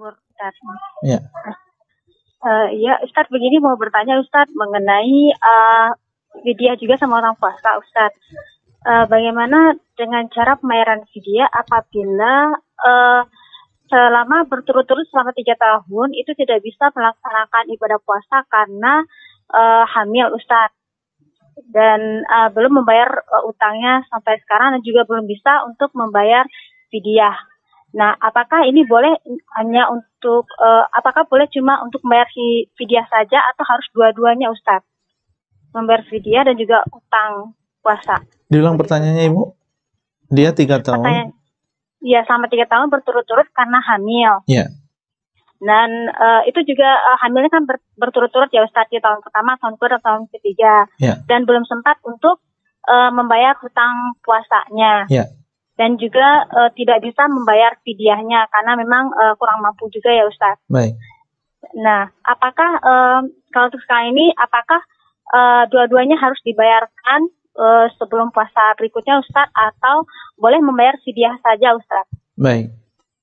Timur Ustaz. Ya. Uh, ya Ustaz begini mau bertanya Ustaz mengenai uh, eh, vidya juga sama orang puasa Ustaz. Uh, bagaimana dengan cara pembayaran vidya apabila uh, selama berturut-turut selama tiga tahun itu tidak bisa melaksanakan ibadah puasa karena uh, hamil Ustaz dan uh, belum membayar uh, utangnya sampai sekarang dan juga belum bisa untuk membayar fidyah. Nah, apakah ini boleh hanya untuk uh, apakah boleh cuma untuk membayar fidyah saja atau harus dua-duanya Ustaz? Membayar fidyah dan juga utang puasa. Diulang pertanyaannya Ibu. Dia tiga tahun. Iya selama tiga tahun berturut-turut karena hamil. Iya. Dan uh, itu juga uh, hamilnya kan ber, berturut-turut ya Ustaz di tahun pertama, tahun kedua, tahun ketiga. Ya. Dan belum sempat untuk uh, membayar hutang puasanya. Iya dan juga uh, tidak bisa membayar fidyahnya karena memang uh, kurang mampu juga ya Ustaz. Baik. Nah, apakah eh, kalau untuk sekarang ini apakah uh, dua-duanya harus dibayarkan uh, sebelum puasa berikutnya Ustaz atau boleh membayar fidyah saja Ustaz? Baik.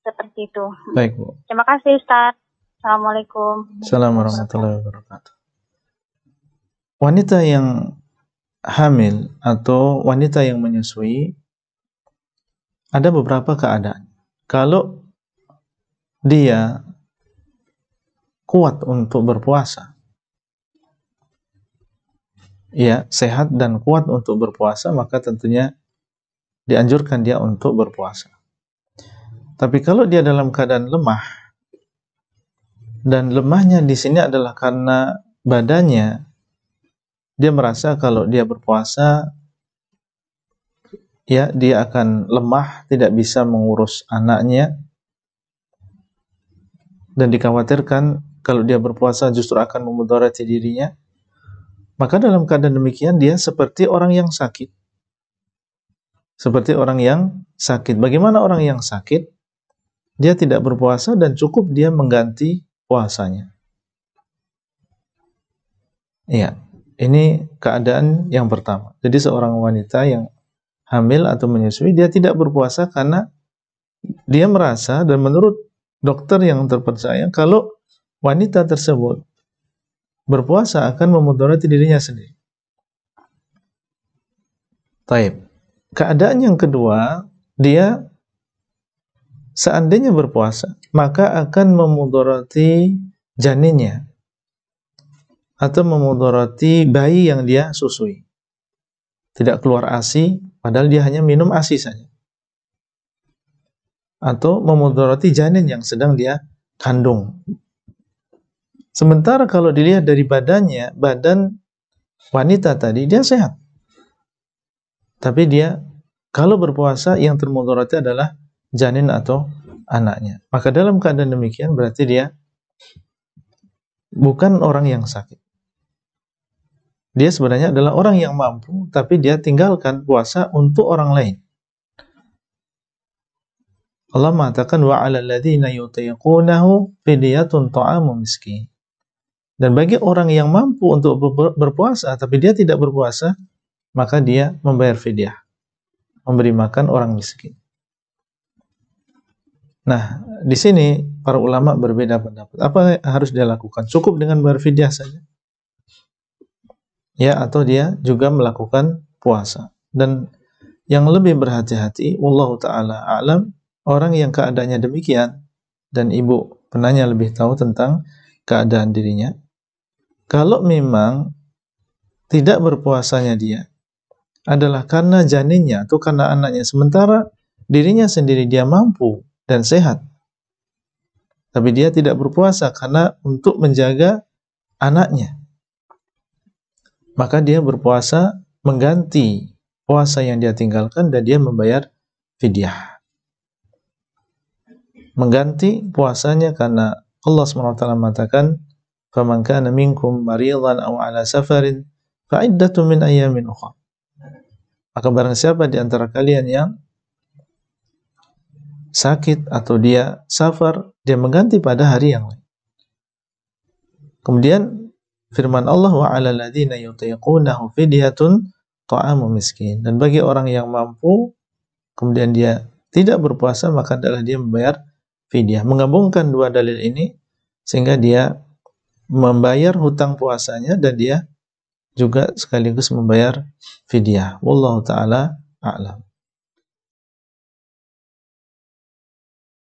Seperti itu. Baik, Bu. Terima kasih Ustaz. Assalamualaikum. Assalamualaikum warahmatullahi wabarakatuh. Wanita yang hamil atau wanita yang menyusui ada beberapa keadaan. Kalau dia kuat untuk berpuasa, ya sehat dan kuat untuk berpuasa, maka tentunya dianjurkan dia untuk berpuasa. Tapi kalau dia dalam keadaan lemah, dan lemahnya di sini adalah karena badannya dia merasa kalau dia berpuasa ya dia akan lemah, tidak bisa mengurus anaknya. Dan dikhawatirkan kalau dia berpuasa justru akan memudarati dirinya. Maka dalam keadaan demikian dia seperti orang yang sakit. Seperti orang yang sakit. Bagaimana orang yang sakit? Dia tidak berpuasa dan cukup dia mengganti puasanya. Iya, ini keadaan yang pertama. Jadi seorang wanita yang hamil atau menyusui, dia tidak berpuasa karena dia merasa dan menurut dokter yang terpercaya kalau wanita tersebut berpuasa akan memudarati dirinya sendiri. Taib. Keadaan yang kedua, dia seandainya berpuasa, maka akan memudarati janinnya atau memudarati bayi yang dia susui. Tidak keluar ASI, Padahal dia hanya minum ASI saja. Atau memudarati janin yang sedang dia kandung. Sementara kalau dilihat dari badannya, badan wanita tadi dia sehat. Tapi dia kalau berpuasa yang termudarati adalah janin atau anaknya. Maka dalam keadaan demikian berarti dia bukan orang yang sakit. Dia sebenarnya adalah orang yang mampu, tapi dia tinggalkan puasa untuk orang lain. Allah mengatakan wa 'alal ladzina yutiqunahu ta'amu miskin. Dan bagi orang yang mampu untuk berpuasa tapi dia tidak berpuasa, maka dia membayar fidyah, memberi makan orang miskin. Nah, di sini para ulama berbeda pendapat. Apa yang harus dia lakukan? Cukup dengan bayar fidyah saja? ya atau dia juga melakukan puasa. Dan yang lebih berhati-hati, Allah Ta'ala alam, orang yang keadaannya demikian, dan ibu penanya lebih tahu tentang keadaan dirinya, kalau memang tidak berpuasanya dia adalah karena janinnya atau karena anaknya, sementara dirinya sendiri dia mampu dan sehat. Tapi dia tidak berpuasa karena untuk menjaga anaknya maka dia berpuasa mengganti puasa yang dia tinggalkan dan dia membayar fidyah. Mengganti puasanya karena Allah SWT mengatakan, فَمَنْ كَانَ مِنْكُمْ مَرِيضًا أَوْ عَلَى سَفَرٍ فَعِدَّةٌ مِنْ أَيَّامٍ أُخَرٍ Maka barang siapa di antara kalian yang sakit atau dia safar, dia mengganti pada hari yang lain. Kemudian firman Allah wa ala ladina yutiqunahu fidyatun ta'amu miskin. Dan bagi orang yang mampu kemudian dia tidak berpuasa maka adalah dia membayar fidyah. Menggabungkan dua dalil ini sehingga dia membayar hutang puasanya dan dia juga sekaligus membayar fidyah. Wallahu taala a'lam.